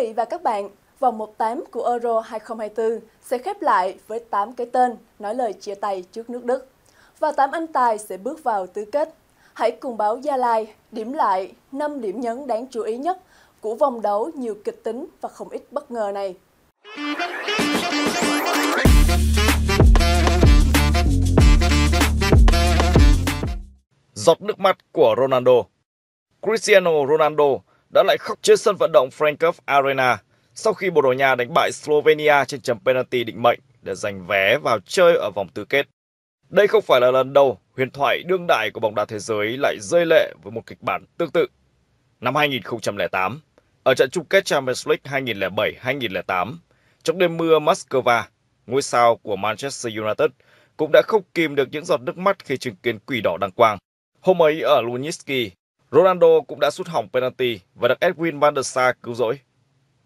vị và các bạn, vòng 1-8 của Euro 2024 sẽ khép lại với 8 cái tên nói lời chia tay trước nước Đức. Và 8 anh tài sẽ bước vào tứ kết. Hãy cùng báo Gia Lai điểm lại 5 điểm nhấn đáng chú ý nhất của vòng đấu nhiều kịch tính và không ít bất ngờ này. Giọt nước mắt của Ronaldo Cristiano Ronaldo đã lại khóc trên sân vận động Frankfurt Arena sau khi Bồ Đào Nha đánh bại Slovenia trên chấm penalty định mệnh để giành vé vào chơi ở vòng tứ kết. Đây không phải là lần đầu huyền thoại đương đại của bóng đá thế giới lại rơi lệ với một kịch bản tương tự. Năm 2008, ở trận chung kết Champions League 2007-2008, trong đêm mưa Moscow, ngôi sao của Manchester United cũng đã không kìm được những giọt nước mắt khi chứng kiến quỷ đỏ đăng quang. Hôm ấy ở Luniski, Ronaldo cũng đã sút hỏng penalty và được Edwin van der Sar cứu rỗi.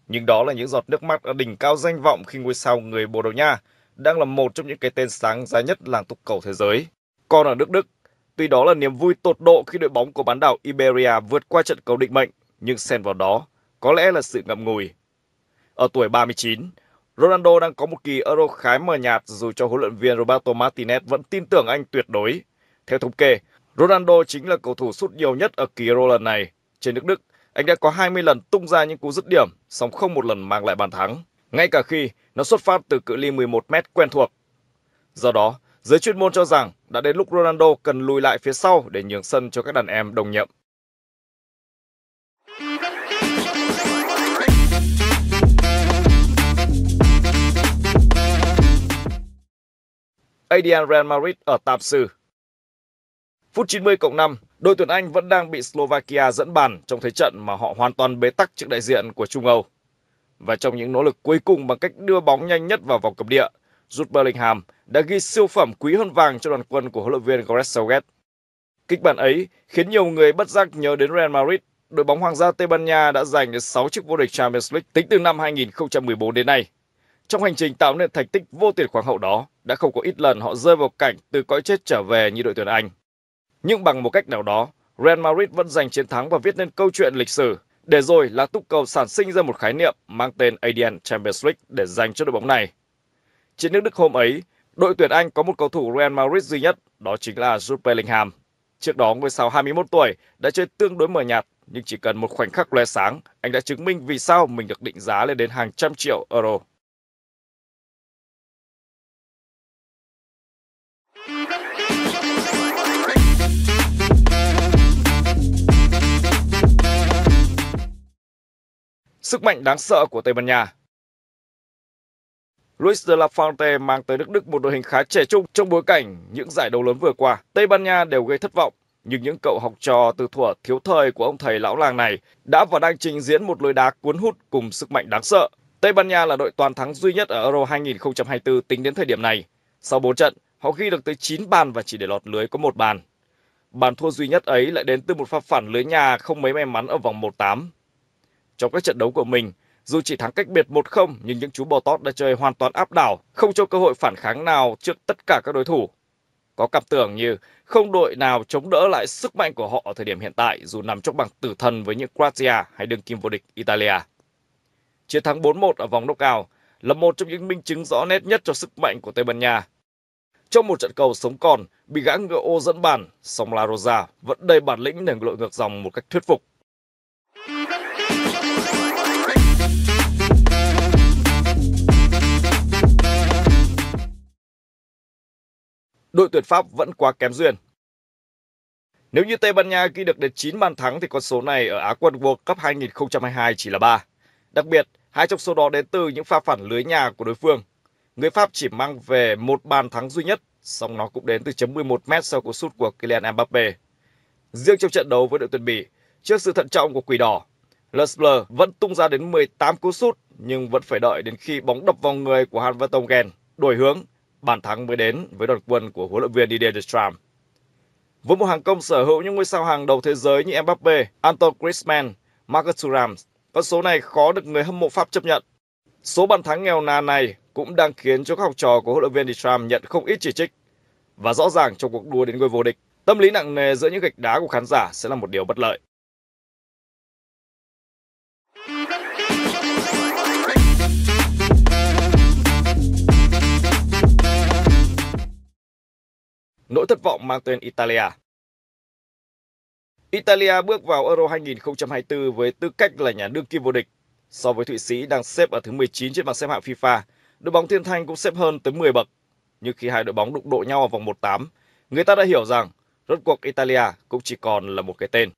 Nhưng đó là những giọt nước mắt ở đỉnh cao danh vọng khi ngôi sao người Bồ Đào Nha đang là một trong những cái tên sáng giá nhất làng túc cầu thế giới. Còn ở nước Đức, tuy đó là niềm vui tột độ khi đội bóng của bán đảo Iberia vượt qua trận cầu định mệnh, nhưng xen vào đó có lẽ là sự ngậm ngùi. Ở tuổi 39, Ronaldo đang có một kỳ Euro khá mờ nhạt dù cho huấn luyện viên Roberto Martinez vẫn tin tưởng anh tuyệt đối. Theo thống kê, Ronaldo chính là cầu thủ sút nhiều nhất ở kỳ Euro lần này. Trên nước Đức, anh đã có 20 lần tung ra những cú dứt điểm, song không một lần mang lại bàn thắng, ngay cả khi nó xuất phát từ cự ly 11m quen thuộc. Do đó, giới chuyên môn cho rằng đã đến lúc Ronaldo cần lùi lại phía sau để nhường sân cho các đàn em đồng nhậm. Adrian Real Madrid ở tạm sư Phút 90 cộng 5, đội tuyển Anh vẫn đang bị Slovakia dẫn bàn trong thế trận mà họ hoàn toàn bế tắc trước đại diện của Trung Âu. Và trong những nỗ lực cuối cùng bằng cách đưa bóng nhanh nhất vào vòng cấm địa, Jude Bellingham đã ghi siêu phẩm quý hơn vàng cho đoàn quân của huấn luyện viên Gareth Southgate. Kịch bản ấy khiến nhiều người bất giác nhớ đến Real Madrid, đội bóng hoàng gia Tây Ban Nha đã giành được 6 chức vô địch Champions League tính từ năm 2014 đến nay. Trong hành trình tạo nên thành tích vô tiền khoáng hậu đó, đã không có ít lần họ rơi vào cảnh từ cõi chết trở về như đội tuyển Anh. Nhưng bằng một cách nào đó, Real Madrid vẫn giành chiến thắng và viết nên câu chuyện lịch sử để rồi là túc cầu sản sinh ra một khái niệm mang tên ADN Champions League để dành cho đội bóng này. Trên nước Đức hôm ấy, đội tuyển Anh có một cầu thủ Real Madrid duy nhất, đó chính là Jude Bellingham. Trước đó, ngôi sao 21 tuổi đã chơi tương đối mờ nhạt, nhưng chỉ cần một khoảnh khắc lóe sáng, anh đã chứng minh vì sao mình được định giá lên đến hàng trăm triệu euro. sức mạnh đáng sợ của Tây Ban Nha. Luis de la Fuente mang tới nước Đức một đội hình khá trẻ trung trong bối cảnh những giải đấu lớn vừa qua. Tây Ban Nha đều gây thất vọng, nhưng những cậu học trò từ thuở thiếu thời của ông thầy lão làng này đã và đang trình diễn một lối đá cuốn hút cùng sức mạnh đáng sợ. Tây Ban Nha là đội toàn thắng duy nhất ở Euro 2024 tính đến thời điểm này. Sau 4 trận, họ ghi được tới 9 bàn và chỉ để lọt lưới có một bàn. Bàn thua duy nhất ấy lại đến từ một pha phản lưới nhà không mấy may mắn ở vòng 1-8. Trong các trận đấu của mình, dù chỉ thắng cách biệt 1-0 nhưng những chú bò tót đã chơi hoàn toàn áp đảo, không cho cơ hội phản kháng nào trước tất cả các đối thủ. Có cảm tưởng như không đội nào chống đỡ lại sức mạnh của họ ở thời điểm hiện tại dù nằm trong bảng tử thần với những Croatia hay đương kim vô địch Italia. Chiến thắng 4-1 ở vòng knockout là một trong những minh chứng rõ nét nhất cho sức mạnh của Tây Ban Nha. Trong một trận cầu sống còn, bị gã ngựa ô dẫn bàn, song La Rosa vẫn đầy bản lĩnh để lội ngược dòng một cách thuyết phục đội tuyển Pháp vẫn quá kém duyên. Nếu như Tây Ban Nha ghi được đến 9 bàn thắng thì con số này ở Á quân World Cup 2022 chỉ là 3. Đặc biệt, hai trong số đó đến từ những pha phản lưới nhà của đối phương. Người Pháp chỉ mang về một bàn thắng duy nhất, song nó cũng đến từ chấm 11 m sau cú sút của Kylian Mbappe. Riêng trong trận đấu với đội tuyển Bỉ, trước sự thận trọng của Quỷ Đỏ, Lusler vẫn tung ra đến 18 cú sút nhưng vẫn phải đợi đến khi bóng đập vào người của Van Vertonghen đổi hướng bàn thắng mới đến với đoàn quân của huấn luyện viên Didier Deschamps. Với một hàng công sở hữu những ngôi sao hàng đầu thế giới như Mbappe, Antoine Griezmann, Marcus Thuram, con số này khó được người hâm mộ Pháp chấp nhận. Số bàn thắng nghèo nàn này cũng đang khiến cho các học trò của huấn luyện viên Deschamps nhận không ít chỉ trích. Và rõ ràng trong cuộc đua đến ngôi vô địch, tâm lý nặng nề giữa những gạch đá của khán giả sẽ là một điều bất lợi. nỗi thất vọng mang tên Italia. Italia bước vào Euro 2024 với tư cách là nhà đương kim vô địch. So với Thụy Sĩ đang xếp ở thứ 19 trên bảng xếp hạng FIFA, đội bóng Thiên Thanh cũng xếp hơn tới 10 bậc. Nhưng khi hai đội bóng đụng độ nhau ở vòng 1-8, người ta đã hiểu rằng rốt cuộc Italia cũng chỉ còn là một cái tên.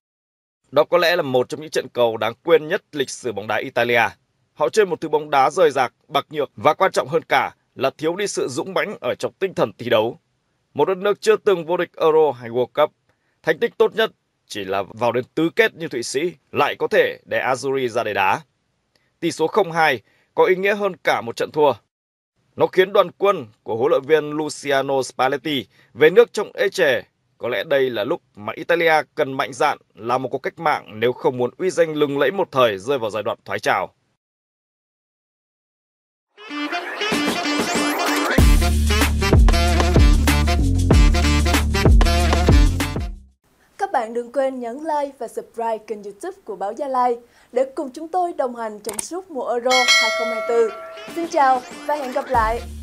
Đó có lẽ là một trong những trận cầu đáng quên nhất lịch sử bóng đá Italia. Họ chơi một thứ bóng đá rời rạc, bạc nhược và quan trọng hơn cả là thiếu đi sự dũng mãnh ở trong tinh thần thi đấu một đất nước chưa từng vô địch Euro hay World Cup. Thành tích tốt nhất chỉ là vào đến tứ kết như Thụy Sĩ lại có thể để Azuri ra để đá. Tỷ số 0-2 có ý nghĩa hơn cả một trận thua. Nó khiến đoàn quân của huấn luyện viên Luciano Spalletti về nước trong ê chề. Có lẽ đây là lúc mà Italia cần mạnh dạn làm một cuộc cách mạng nếu không muốn uy danh lừng lẫy một thời rơi vào giai đoạn thoái trào. bạn đừng quên nhấn like và subscribe kênh youtube của Báo Gia Lai để cùng chúng tôi đồng hành trong suốt mùa Euro 2024. Xin chào và hẹn gặp lại!